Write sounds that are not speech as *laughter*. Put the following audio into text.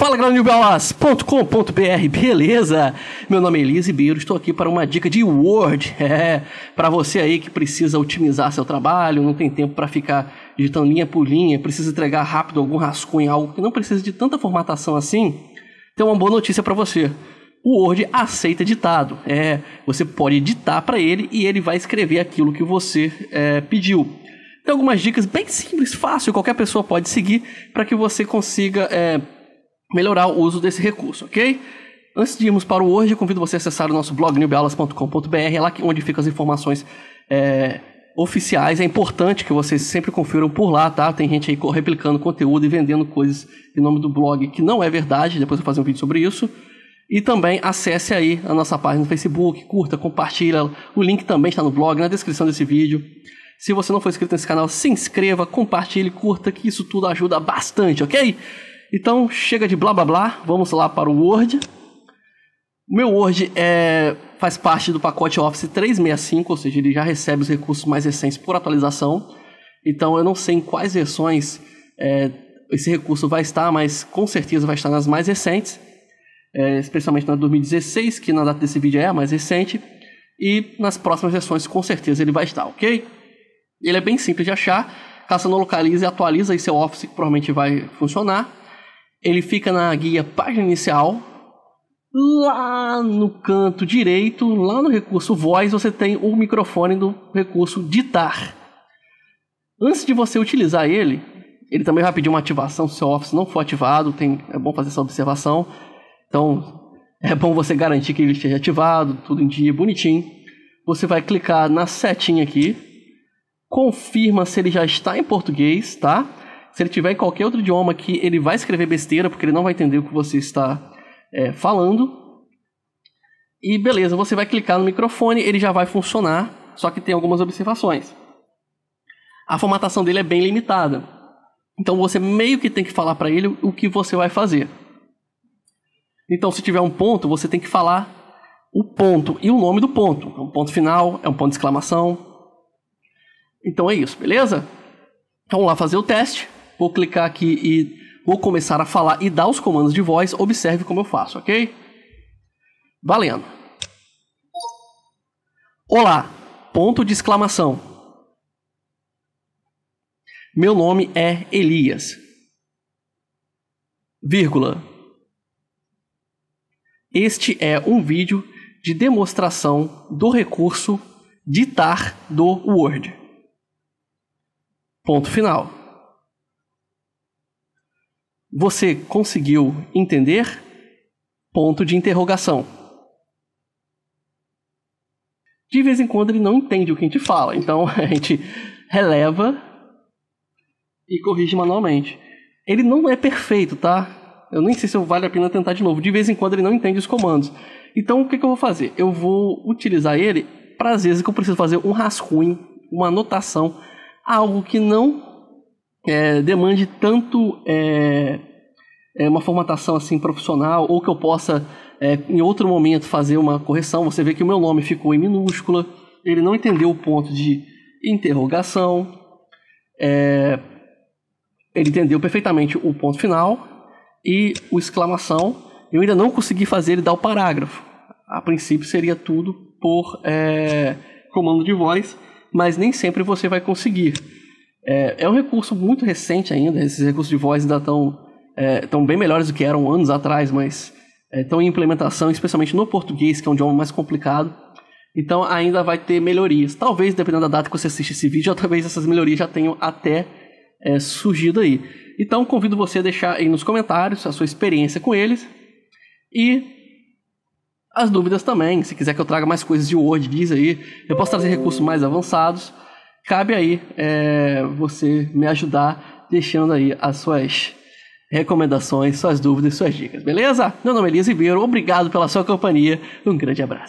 Fala galera beleza? Meu nome é Elise Beiro, estou aqui para uma dica de Word, *laughs* é, para você aí que precisa otimizar seu trabalho, não tem tempo para ficar digitando linha por linha, precisa entregar rápido algum rascunho, algo que não precisa de tanta formatação assim. Tem uma boa notícia para você. O Word aceita ditado. É, você pode editar para ele e ele vai escrever aquilo que você é, pediu. Tem algumas dicas bem simples, fácil, qualquer pessoa pode seguir para que você consiga é, melhorar o uso desse recurso, ok? Antes de irmos para o hoje, convido você a acessar o nosso blog newbeaulas.com.br, é lá onde ficam as informações é, oficiais. É importante que vocês sempre confiram por lá, tá? Tem gente aí replicando conteúdo e vendendo coisas em nome do blog que não é verdade. Depois eu vou fazer um vídeo sobre isso. E também acesse aí a nossa página no Facebook, curta, compartilha. O link também está no blog, na descrição desse vídeo. Se você não for inscrito nesse canal, se inscreva, compartilhe, curta, que isso tudo ajuda bastante, ok? Então chega de blá blá blá, vamos lá para o Word. O meu Word é, faz parte do pacote Office 365, ou seja, ele já recebe os recursos mais recentes por atualização. Então eu não sei em quais versões é, esse recurso vai estar, mas com certeza vai estar nas mais recentes, é, especialmente na 2016, que na data desse vídeo é a mais recente, e nas próximas versões com certeza ele vai estar, ok? Ele é bem simples de achar, caso não localize, atualiza aí seu Office que provavelmente vai funcionar. Ele fica na guia página inicial. Lá no canto direito, lá no recurso voz, você tem o microfone do recurso ditar. Antes de você utilizar ele, ele também vai pedir uma ativação se o seu Office não for ativado, tem, é bom fazer essa observação. Então, é bom você garantir que ele esteja ativado, tudo em dia, bonitinho. Você vai clicar na setinha aqui, confirma se ele já está em português, tá? Se ele tiver em qualquer outro idioma que ele vai escrever besteira, porque ele não vai entender o que você está é, falando. E beleza, você vai clicar no microfone, ele já vai funcionar, só que tem algumas observações. A formatação dele é bem limitada. Então você meio que tem que falar para ele o que você vai fazer. Então se tiver um ponto, você tem que falar o ponto e o nome do ponto. É um ponto final, é um ponto de exclamação. Então é isso, beleza? Então, vamos lá fazer o teste. Vou clicar aqui e vou começar a falar e dar os comandos de voz. Observe como eu faço, ok? Valendo. Olá, ponto de exclamação. Meu nome é Elias. Vírgula. Este é um vídeo de demonstração do recurso ditar do Word. Ponto final. Você conseguiu entender? Ponto de interrogação. De vez em quando ele não entende o que a gente fala, então *laughs* a gente releva e corrige manualmente. Ele não é perfeito, tá? Eu nem sei se vale a pena tentar de novo. De vez em quando ele não entende os comandos. Então o que, que eu vou fazer? Eu vou utilizar ele para às vezes que eu preciso fazer um rascunho, uma anotação, algo que não é, demande tanto é, é, uma formatação assim profissional ou que eu possa é, em outro momento fazer uma correção. Você vê que o meu nome ficou em minúscula, ele não entendeu o ponto de interrogação, é, ele entendeu perfeitamente o ponto final e o exclamação. Eu ainda não consegui fazer ele dar o parágrafo. A princípio seria tudo por é, comando de voz, mas nem sempre você vai conseguir. É, é um recurso muito recente ainda, esses recursos de voz ainda estão é, tão bem melhores do que eram anos atrás, mas estão é, em implementação, especialmente no português, que é um idioma é mais complicado. Então ainda vai ter melhorias. Talvez, dependendo da data que você assiste esse vídeo, *laughs* talvez essas melhorias já tenham até é, surgido aí. Então convido você a deixar aí nos comentários a sua experiência com eles e as dúvidas também. Se quiser que eu traga mais coisas de Word, diz aí. Eu posso trazer recursos mais avançados cabe aí é, você me ajudar deixando aí as suas recomendações, suas dúvidas, suas dicas, beleza? Meu nome é Elisa Ribeiro, obrigado pela sua companhia, um grande abraço.